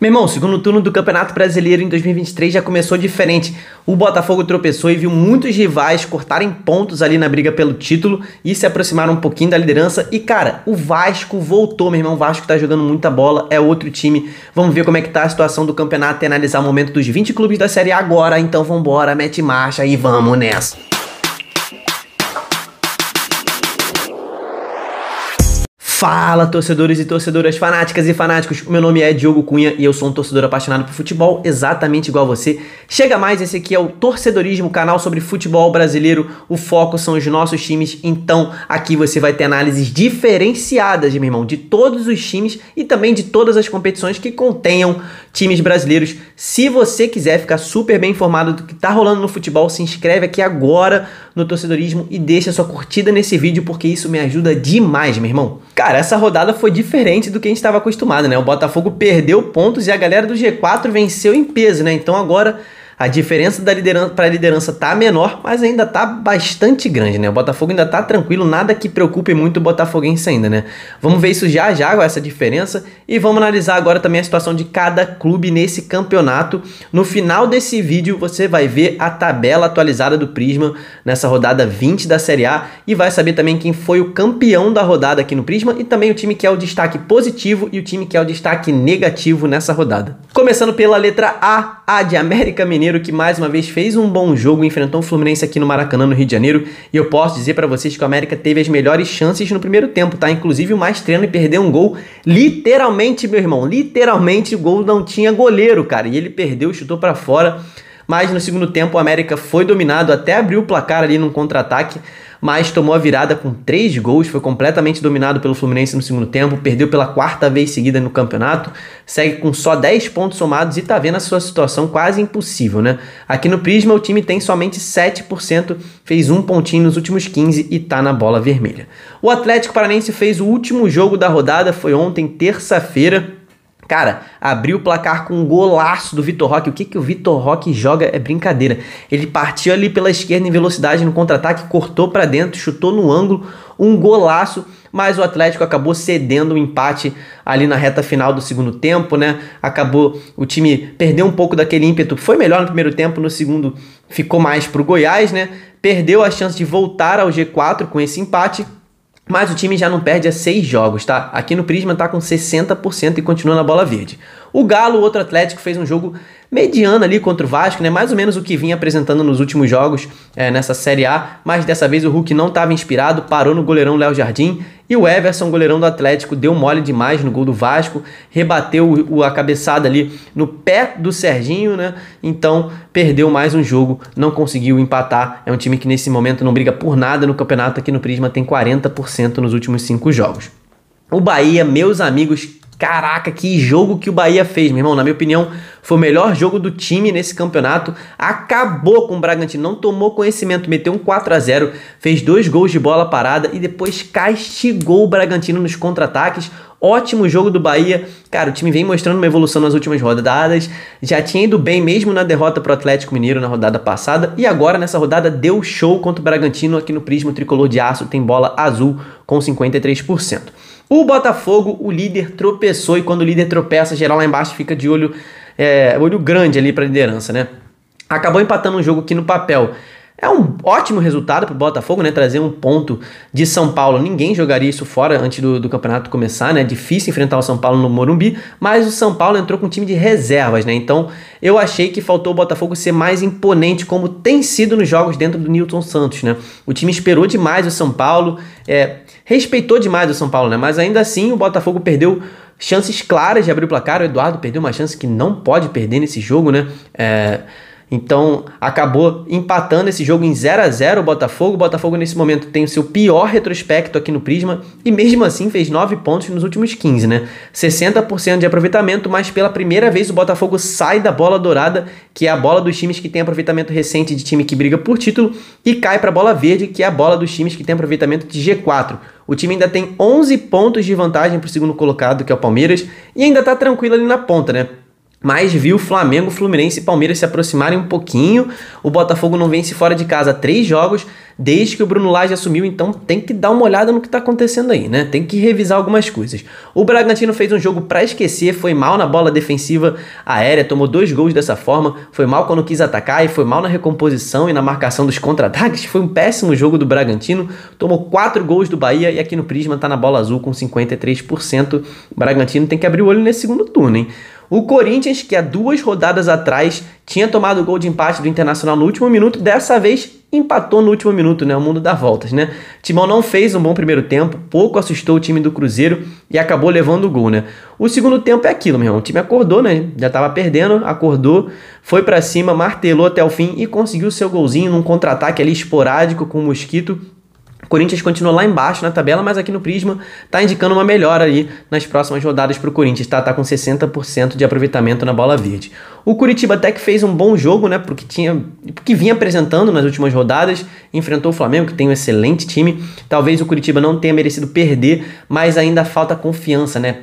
Meu irmão, o segundo turno do Campeonato Brasileiro em 2023 já começou diferente. O Botafogo tropeçou e viu muitos rivais cortarem pontos ali na briga pelo título e se aproximaram um pouquinho da liderança. E cara, o Vasco voltou, meu irmão. O Vasco tá jogando muita bola, é outro time. Vamos ver como é que tá a situação do campeonato e analisar o momento dos 20 clubes da Série A agora. Então vambora, mete marcha e vamos nessa. Fala, torcedores e torcedoras, fanáticas e fanáticos. O meu nome é Diogo Cunha e eu sou um torcedor apaixonado por futebol, exatamente igual você. Chega mais, esse aqui é o Torcedorismo, canal sobre futebol brasileiro. O foco são os nossos times, então aqui você vai ter análises diferenciadas, meu irmão, de todos os times e também de todas as competições que contenham times brasileiros. Se você quiser ficar super bem informado do que tá rolando no futebol, se inscreve aqui agora no Torcedorismo e deixa sua curtida nesse vídeo porque isso me ajuda demais, meu irmão. Cara, Cara, essa rodada foi diferente do que a gente estava acostumado, né? O Botafogo perdeu pontos e a galera do G4 venceu em peso, né? Então agora a diferença da liderança para a liderança tá menor, mas ainda tá bastante grande, né? O Botafogo ainda tá tranquilo, nada que preocupe muito o botafoguense ainda, né? Vamos ver isso já já, com essa diferença, e vamos analisar agora também a situação de cada clube nesse campeonato. No final desse vídeo você vai ver a tabela atualizada do Prisma nessa rodada 20 da Série A e vai saber também quem foi o campeão da rodada aqui no Prisma e também o time que é o destaque positivo e o time que é o destaque negativo nessa rodada. Começando pela letra A, A de América Mineiro Mineiro que mais uma vez fez um bom jogo, enfrentou o Fluminense aqui no Maracanã, no Rio de Janeiro, e eu posso dizer para vocês que o América teve as melhores chances no primeiro tempo, tá? Inclusive o mais e perdeu um gol, literalmente, meu irmão, literalmente o gol não tinha goleiro, cara, e ele perdeu, chutou para fora mas no segundo tempo o América foi dominado, até abriu o placar ali num contra-ataque, mas tomou a virada com três gols, foi completamente dominado pelo Fluminense no segundo tempo, perdeu pela quarta vez seguida no campeonato, segue com só 10 pontos somados e está vendo a sua situação quase impossível, né? Aqui no Prisma o time tem somente 7%, fez um pontinho nos últimos 15 e está na bola vermelha. O Atlético Paranense fez o último jogo da rodada, foi ontem terça-feira, Cara, abriu o placar com um golaço do Vitor Roque. O que, que o Vitor Roque joga é brincadeira. Ele partiu ali pela esquerda em velocidade no contra-ataque, cortou para dentro, chutou no ângulo, um golaço. Mas o Atlético acabou cedendo o um empate ali na reta final do segundo tempo, né? Acabou o time perdeu um pouco daquele ímpeto. Foi melhor no primeiro tempo, no segundo ficou mais pro Goiás, né? Perdeu a chance de voltar ao G4 com esse empate mas o time já não perde há seis jogos, tá? Aqui no Prisma tá com 60% e continua na bola verde. O Galo, outro Atlético, fez um jogo mediano ali contra o Vasco, né? Mais ou menos o que vinha apresentando nos últimos jogos é, nessa Série A, mas dessa vez o Hulk não estava inspirado, parou no goleirão Léo Jardim e o Everson, goleirão do Atlético, deu mole demais no gol do Vasco, rebateu o, a cabeçada ali no pé do Serginho, né? Então perdeu mais um jogo, não conseguiu empatar. É um time que nesse momento não briga por nada no campeonato, aqui no Prisma tem 40% nos últimos cinco jogos. O Bahia, meus amigos, Caraca, que jogo que o Bahia fez, meu irmão. Na minha opinião, foi o melhor jogo do time nesse campeonato. Acabou com o Bragantino, não tomou conhecimento, meteu um 4 a 0 fez dois gols de bola parada e depois castigou o Bragantino nos contra-ataques. Ótimo jogo do Bahia. Cara, o time vem mostrando uma evolução nas últimas rodadas. Já tinha ido bem mesmo na derrota pro Atlético Mineiro na rodada passada. E agora, nessa rodada, deu show contra o Bragantino aqui no Prisma Tricolor de Aço. Tem bola azul com 53%. O Botafogo, o líder tropeçou e quando o líder tropeça, geral lá embaixo fica de olho, é, olho grande ali para a liderança, né? Acabou empatando um jogo que no papel é um ótimo resultado para o Botafogo, né? Trazer um ponto de São Paulo. Ninguém jogaria isso fora antes do, do campeonato começar, né? Difícil enfrentar o São Paulo no Morumbi, mas o São Paulo entrou com um time de reservas, né? Então eu achei que faltou o Botafogo ser mais imponente, como tem sido nos jogos dentro do Newton Santos, né? O time esperou demais o São Paulo, é, respeitou demais o São Paulo, né? Mas ainda assim o Botafogo perdeu chances claras de abrir o placar. O Eduardo perdeu uma chance que não pode perder nesse jogo, né? É então acabou empatando esse jogo em 0 a 0 o Botafogo. O Botafogo nesse momento tem o seu pior retrospecto aqui no Prisma e mesmo assim fez 9 pontos nos últimos 15, né? 60% de aproveitamento, mas pela primeira vez o Botafogo sai da bola dourada, que é a bola dos times que tem aproveitamento recente de time que briga por título, e cai para a bola verde, que é a bola dos times que tem aproveitamento de G4. O time ainda tem 11 pontos de vantagem para o segundo colocado, que é o Palmeiras, e ainda está tranquilo ali na ponta, né? mas viu Flamengo, Fluminense e Palmeiras se aproximarem um pouquinho. O Botafogo não vence fora de casa três jogos desde que o Bruno Lage assumiu, então tem que dar uma olhada no que está acontecendo aí, né? Tem que revisar algumas coisas. O Bragantino fez um jogo para esquecer, foi mal na bola defensiva aérea, tomou dois gols dessa forma, foi mal quando quis atacar e foi mal na recomposição e na marcação dos contra-ataques. Foi um péssimo jogo do Bragantino, tomou quatro gols do Bahia e aqui no Prisma está na bola azul com 53%. O Bragantino tem que abrir o olho nesse segundo turno, hein? O Corinthians, que há duas rodadas atrás tinha tomado o gol de empate do Internacional no último minuto, dessa vez empatou no último minuto, né? O mundo dá voltas, né? Timão não fez um bom primeiro tempo, pouco assustou o time do Cruzeiro e acabou levando o gol, né? O segundo tempo é aquilo, meu irmão. O time acordou, né? Já tava perdendo, acordou, foi para cima, martelou até o fim e conseguiu seu golzinho num contra-ataque ali esporádico com o Mosquito o Corinthians continua lá embaixo na tabela, mas aqui no Prisma está indicando uma melhora aí nas próximas rodadas para o Corinthians, tá? Tá com 60% de aproveitamento na bola verde. O Curitiba até que fez um bom jogo, né? Porque tinha, porque vinha apresentando nas últimas rodadas, enfrentou o Flamengo, que tem um excelente time. Talvez o Curitiba não tenha merecido perder, mas ainda falta confiança, né?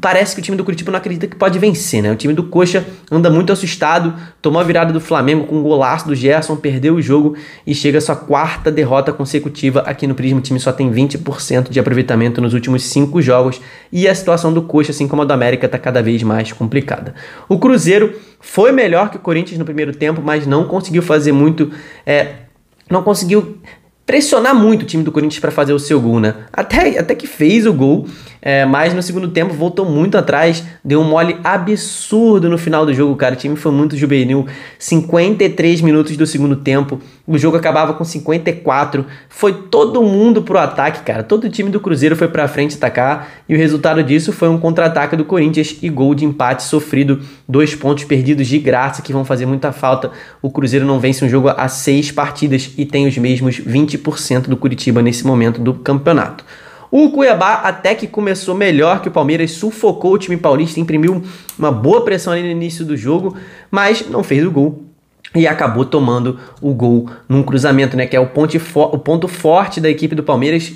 parece que o time do Curitiba não acredita que pode vencer, né? O time do Coxa anda muito assustado, tomou a virada do Flamengo com um golaço do Gerson, perdeu o jogo e chega à sua quarta derrota consecutiva aqui no Prisma. O time só tem 20% de aproveitamento nos últimos cinco jogos e a situação do Coxa, assim como a do América, está cada vez mais complicada. O Cruzeiro foi melhor que o Corinthians no primeiro tempo, mas não conseguiu fazer muito. É, não conseguiu pressionar muito o time do Corinthians para fazer o seu gol, né? Até, até que fez o gol, é, mas no segundo tempo voltou muito atrás, deu um mole absurdo no final do jogo, cara. O time foi muito juvenil. 53 minutos do segundo tempo, o jogo acabava com 54. Foi todo mundo pro ataque, cara. Todo o time do Cruzeiro foi pra frente atacar e o resultado disso foi um contra-ataque do Corinthians e gol de empate sofrido. Dois pontos perdidos de graça que vão fazer muita falta. O Cruzeiro não vence um jogo há seis partidas e tem os mesmos 20% do Curitiba nesse momento do campeonato. O Cuiabá até que começou melhor que o Palmeiras, sufocou o time paulista, imprimiu uma boa pressão ali no início do jogo, mas não fez o gol e acabou tomando o gol num cruzamento, né, que é o, ponto, o ponto forte da equipe do Palmeiras,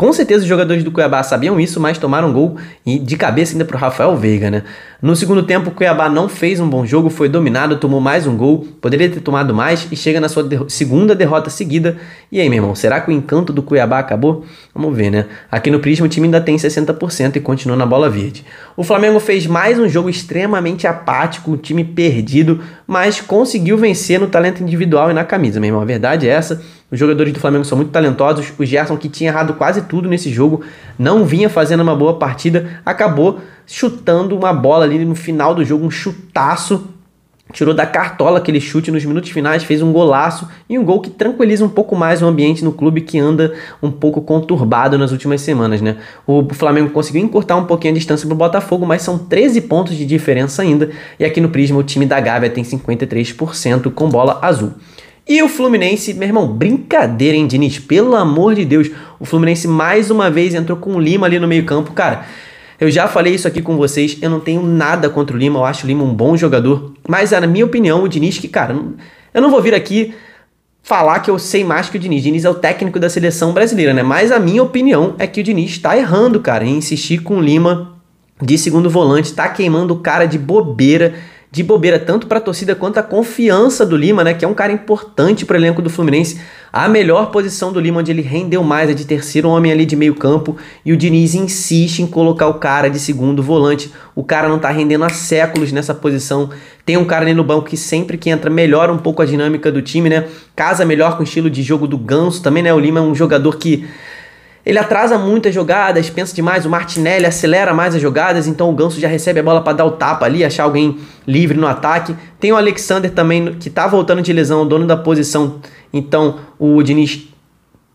com certeza os jogadores do Cuiabá sabiam isso, mas tomaram gol e de cabeça ainda para o Rafael Veiga, né? No segundo tempo, o Cuiabá não fez um bom jogo, foi dominado, tomou mais um gol, poderia ter tomado mais e chega na sua segunda derrota seguida. E aí, meu irmão, será que o encanto do Cuiabá acabou? Vamos ver, né? Aqui no Prisma o time ainda tem 60% e continua na bola verde. O Flamengo fez mais um jogo extremamente apático, um time perdido, mas conseguiu vencer no talento individual e na camisa, meu irmão. A verdade é essa. Os jogadores do Flamengo são muito talentosos. O Gerson, que tinha errado quase tudo nesse jogo, não vinha fazendo uma boa partida, acabou chutando uma bola ali no final do jogo, um chutaço. Tirou da cartola aquele chute nos minutos finais, fez um golaço e um gol que tranquiliza um pouco mais o ambiente no clube que anda um pouco conturbado nas últimas semanas, né? O Flamengo conseguiu encurtar um pouquinho a distância para o Botafogo, mas são 13 pontos de diferença ainda. E aqui no Prisma, o time da Gávea tem 53% com bola azul. E o Fluminense, meu irmão, brincadeira, hein, Diniz? Pelo amor de Deus. O Fluminense mais uma vez entrou com o Lima ali no meio-campo. Cara, eu já falei isso aqui com vocês. Eu não tenho nada contra o Lima. Eu acho o Lima um bom jogador. Mas, é, na minha opinião, o Diniz, que, cara, eu não vou vir aqui falar que eu sei mais que o Diniz. Diniz é o técnico da seleção brasileira, né? Mas a minha opinião é que o Diniz tá errando, cara, em insistir com o Lima de segundo volante, tá queimando o cara de bobeira de bobeira, tanto para a torcida quanto a confiança do Lima, né? Que é um cara importante para o elenco do Fluminense. A melhor posição do Lima, onde ele rendeu mais, é de terceiro homem ali de meio campo. E o Diniz insiste em colocar o cara de segundo volante. O cara não tá rendendo há séculos nessa posição. Tem um cara ali no banco que sempre que entra melhora um pouco a dinâmica do time, né? Casa melhor com o estilo de jogo do Ganso também, né? O Lima é um jogador que ele atrasa muito as jogadas, pensa demais, o Martinelli acelera mais as jogadas, então o Ganso já recebe a bola para dar o tapa ali, achar alguém livre no ataque. Tem o Alexander também, que está voltando de lesão, dono da posição, então o Diniz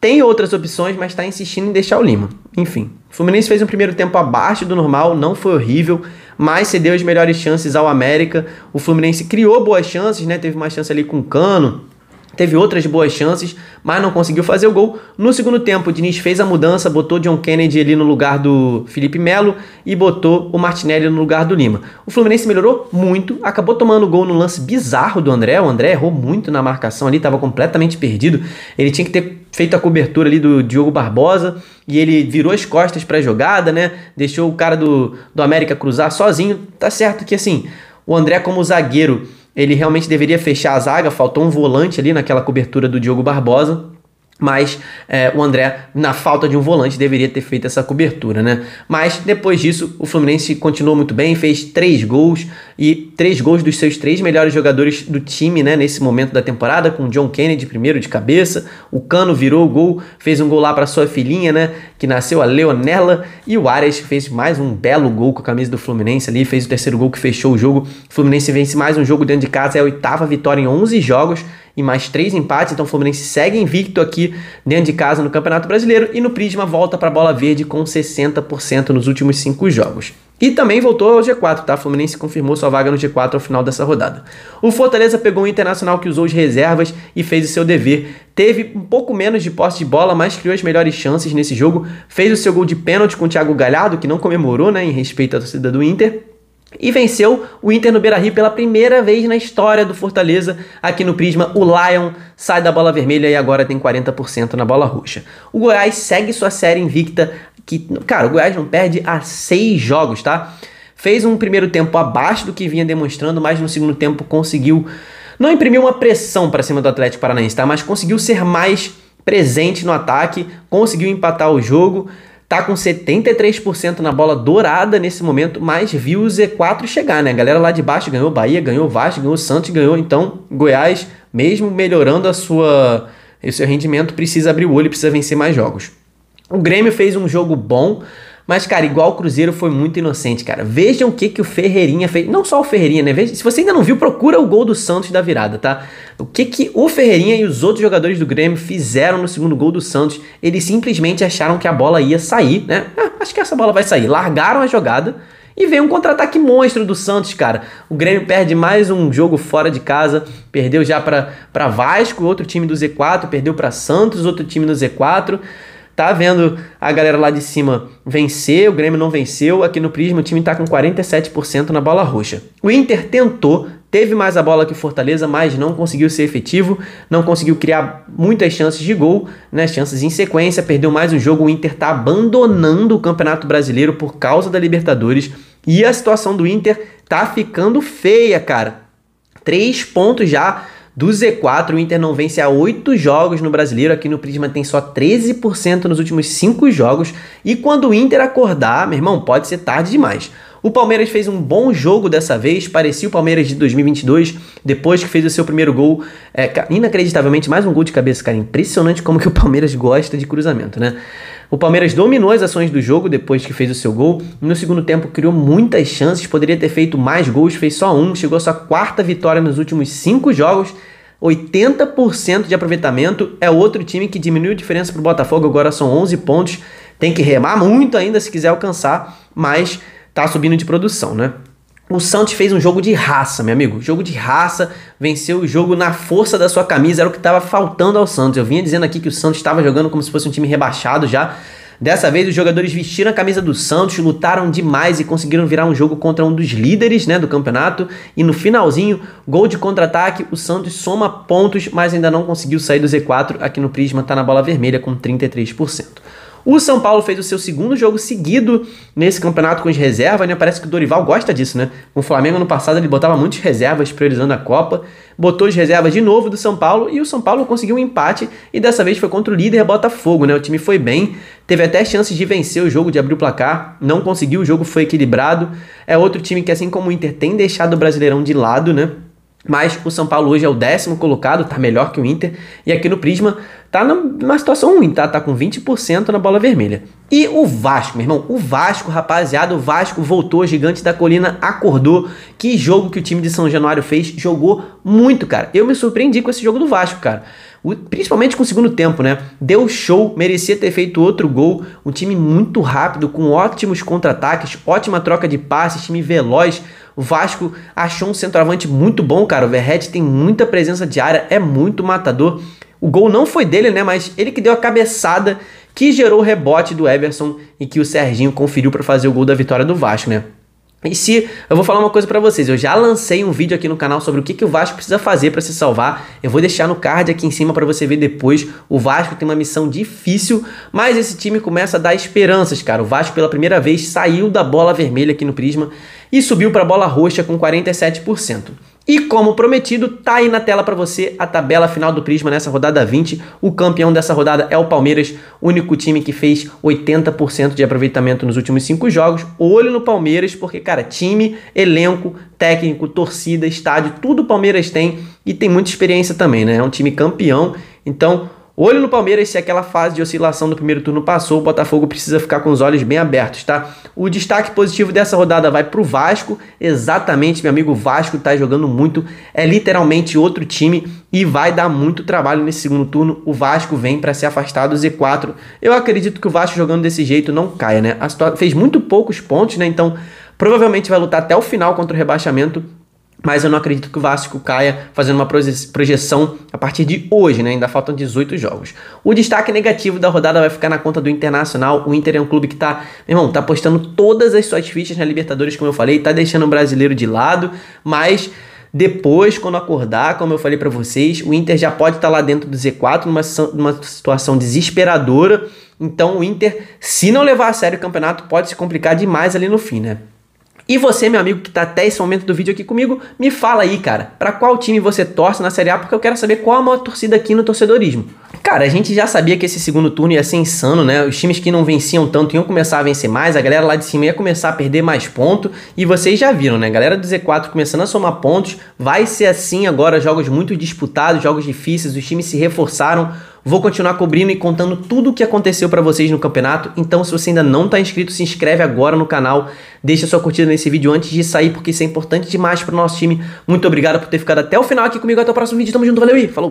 tem outras opções, mas está insistindo em deixar o Lima. Enfim, o Fluminense fez um primeiro tempo abaixo do normal, não foi horrível, mas cedeu as melhores chances ao América. O Fluminense criou boas chances, né? Teve uma chance ali com o Cano, teve outras boas chances, mas não conseguiu fazer o gol. No segundo tempo, o Diniz fez a mudança, botou John Kennedy ali no lugar do Felipe Melo e botou o Martinelli no lugar do Lima. O Fluminense melhorou muito, acabou tomando gol no lance bizarro do André. O André errou muito na marcação ali, estava completamente perdido. Ele tinha que ter feito a cobertura ali do Diogo Barbosa e ele virou as costas para a jogada, né? Deixou o cara do, do América cruzar sozinho. Tá certo que assim, o André como zagueiro ele realmente deveria fechar a zaga, faltou um volante ali naquela cobertura do Diogo Barbosa. Mas é, o André, na falta de um volante, deveria ter feito essa cobertura, né? Mas depois disso, o Fluminense continuou muito bem, fez três gols e três gols dos seus três melhores jogadores do time, né? Nesse momento da temporada, com o John Kennedy primeiro de cabeça, o Cano virou o gol, fez um gol lá para sua filhinha, né? Que nasceu a Leonela e o Arias fez mais um belo gol com a camisa do Fluminense ali, fez o terceiro gol que fechou o jogo. O Fluminense vence mais um jogo dentro de casa, é a oitava vitória em 11 jogos e mais três empates. Então o Fluminense segue invicto aqui dentro de casa no Campeonato Brasileiro e no Prisma volta para a bola verde com 60% nos últimos cinco jogos. E também voltou ao G4, tá? O Fluminense confirmou sua vaga no G4 ao final dessa rodada. O Fortaleza pegou um internacional que usou as reservas e fez o seu dever. Teve um pouco menos de posse de bola, mas criou as melhores chances nesse jogo. Fez o seu gol de pênalti com o Thiago Galhardo, que não comemorou, né, em respeito à torcida do Inter e venceu o Inter no Beira-Rio pela primeira vez na história do Fortaleza. Aqui no Prisma, o Lion sai da bola vermelha e agora tem 40% na bola roxa. O Goiás segue sua série invicta, que, cara, o Goiás não perde há seis jogos, tá? Fez um primeiro tempo abaixo do que vinha demonstrando, mas no segundo tempo conseguiu não imprimir uma pressão para cima do Atlético Paranaense, tá? Mas conseguiu ser mais presente no ataque, conseguiu empatar o jogo tá com 73% na bola dourada nesse momento, mas viu o Z4 chegar, né? A galera lá de baixo ganhou Bahia, ganhou Vasco, ganhou Santos, ganhou. Então, Goiás, mesmo melhorando a sua, o seu rendimento, precisa abrir o olho, precisa vencer mais jogos. O Grêmio fez um jogo bom, mas, cara, igual o Cruzeiro foi muito inocente, cara. Vejam o que, que o Ferreirinha fez. Não só o Ferreirinha, né? Veja, se você ainda não viu, procura o gol do Santos da virada, tá? O que, que o Ferreirinha e os outros jogadores do Grêmio fizeram no segundo gol do Santos? Eles simplesmente acharam que a bola ia sair, né? Ah, acho que essa bola vai sair. Largaram a jogada. E vem um contra-ataque monstro do Santos, cara. O Grêmio perde mais um jogo fora de casa, perdeu já para Vasco, outro time do Z4, perdeu para Santos, outro time do Z4 tá vendo a galera lá de cima vencer, o Grêmio não venceu. Aqui no Prisma o time tá com 47% na bola roxa. O Inter tentou, teve mais a bola que o Fortaleza, mas não conseguiu ser efetivo, não conseguiu criar muitas chances de gol, né? Chances em sequência, perdeu mais um jogo. O Inter tá abandonando o Campeonato Brasileiro por causa da Libertadores. E a situação do Inter tá ficando feia, cara. Três pontos já do Z4, o Inter não vence há 8 jogos no Brasileiro, aqui no Prisma tem só 13% nos últimos 5 jogos, e quando o Inter acordar, meu irmão, pode ser tarde demais. O Palmeiras fez um bom jogo dessa vez, parecia o Palmeiras de 2022, depois que fez o seu primeiro gol. É, inacreditavelmente, mais um gol de cabeça, cara. Impressionante como que o Palmeiras gosta de cruzamento, né? O Palmeiras dominou as ações do jogo depois que fez o seu gol. No segundo tempo criou muitas chances, poderia ter feito mais gols, fez só um, chegou à sua quarta vitória nos últimos cinco jogos. 80% de aproveitamento é outro time que diminuiu a diferença para o Botafogo, agora são 11 pontos. Tem que remar muito ainda se quiser alcançar, mas tá subindo de produção, né? O Santos fez um jogo de raça, meu amigo. Jogo de raça, venceu o jogo na força da sua camisa, era o que estava faltando ao Santos. Eu vinha dizendo aqui que o Santos estava jogando como se fosse um time rebaixado já. Dessa vez, os jogadores vestiram a camisa do Santos, lutaram demais e conseguiram virar um jogo contra um dos líderes né, do campeonato. E no finalzinho, gol de contra-ataque, o Santos soma pontos, mas ainda não conseguiu sair do Z4. Aqui no Prisma está na bola vermelha com 33%. O São Paulo fez o seu segundo jogo seguido nesse campeonato com as reservas, né? Parece que o Dorival gosta disso, né? O Flamengo no passado ele botava muitas reservas priorizando a Copa, botou as reservas de novo do São Paulo e o São Paulo conseguiu um empate e dessa vez foi contra o líder Botafogo, né? O time foi bem, teve até chances de vencer o jogo, de abrir o placar, não conseguiu, o jogo foi equilibrado. É outro time que assim como o Inter tem deixado o Brasileirão de lado, né? Mas o São Paulo hoje é o décimo colocado, tá melhor que o Inter. E aqui no Prisma tá numa situação ruim, tá? Tá com 20% na bola vermelha. E o Vasco, meu irmão, o Vasco, rapaziada, o Vasco voltou, gigante da colina, acordou. Que jogo que o time de São Januário fez, jogou muito, cara. Eu me surpreendi com esse jogo do Vasco, cara. O, principalmente com o segundo tempo, né? Deu show, merecia ter feito outro gol. Um time muito rápido, com ótimos contra-ataques, ótima troca de passes, time veloz. O Vasco achou um centroavante muito bom, cara. O Verret tem muita presença de área, é muito matador. O gol não foi dele, né? Mas ele que deu a cabeçada que gerou o rebote do Everson e que o Serginho conferiu para fazer o gol da vitória do Vasco, né? E se eu vou falar uma coisa para vocês, eu já lancei um vídeo aqui no canal sobre o que, que o Vasco precisa fazer para se salvar. Eu vou deixar no card aqui em cima para você ver depois. O Vasco tem uma missão difícil, mas esse time começa a dar esperanças, cara. O Vasco pela primeira vez saiu da bola vermelha aqui no Prisma e subiu para bola roxa com 47%. E como prometido, tá aí na tela para você a tabela final do Prisma nessa rodada 20. O campeão dessa rodada é o Palmeiras, único time que fez 80% de aproveitamento nos últimos cinco jogos. Olho no Palmeiras, porque, cara, time, elenco, técnico, torcida, estádio, tudo o Palmeiras tem e tem muita experiência também, né? É um time campeão. Então, Olho no Palmeiras, se aquela fase de oscilação do primeiro turno passou, o Botafogo precisa ficar com os olhos bem abertos, tá? O destaque positivo dessa rodada vai pro Vasco, exatamente, meu amigo Vasco tá jogando muito, é literalmente outro time e vai dar muito trabalho nesse segundo turno. O Vasco vem para se afastar do Z4. Eu acredito que o Vasco jogando desse jeito não caia, né? fez muito poucos pontos, né? Então provavelmente vai lutar até o final contra o rebaixamento mas eu não acredito que o Vasco caia fazendo uma projeção a partir de hoje, né? Ainda faltam 18 jogos. O destaque negativo da rodada vai ficar na conta do Internacional. O Inter é um clube que tá, meu irmão, tá postando todas as suas fichas na Libertadores, como eu falei, tá deixando o brasileiro de lado, mas depois, quando acordar, como eu falei para vocês, o Inter já pode estar tá lá dentro do Z4 numa, numa situação desesperadora. Então o Inter, se não levar a sério o campeonato, pode se complicar demais ali no fim, né? E você, meu amigo, que está até esse momento do vídeo aqui comigo, me fala aí, cara, para qual time você torce na Série A, porque eu quero saber qual a maior torcida aqui no torcedorismo. Cara, a gente já sabia que esse segundo turno ia ser insano, né? Os times que não venciam tanto iam começar a vencer mais, a galera lá de cima ia começar a perder mais ponto. E vocês já viram, né? A galera do Z4 começando a somar pontos. Vai ser assim agora, jogos muito disputados, jogos difíceis, os times se reforçaram. Vou continuar cobrindo e contando tudo o que aconteceu para vocês no campeonato. Então, se você ainda não está inscrito, se inscreve agora no canal, deixa sua curtida nesse vídeo antes de sair, porque isso é importante demais para o nosso time. Muito obrigado por ter ficado até o final aqui comigo. Até o próximo vídeo. Tamo junto, valeu e falou!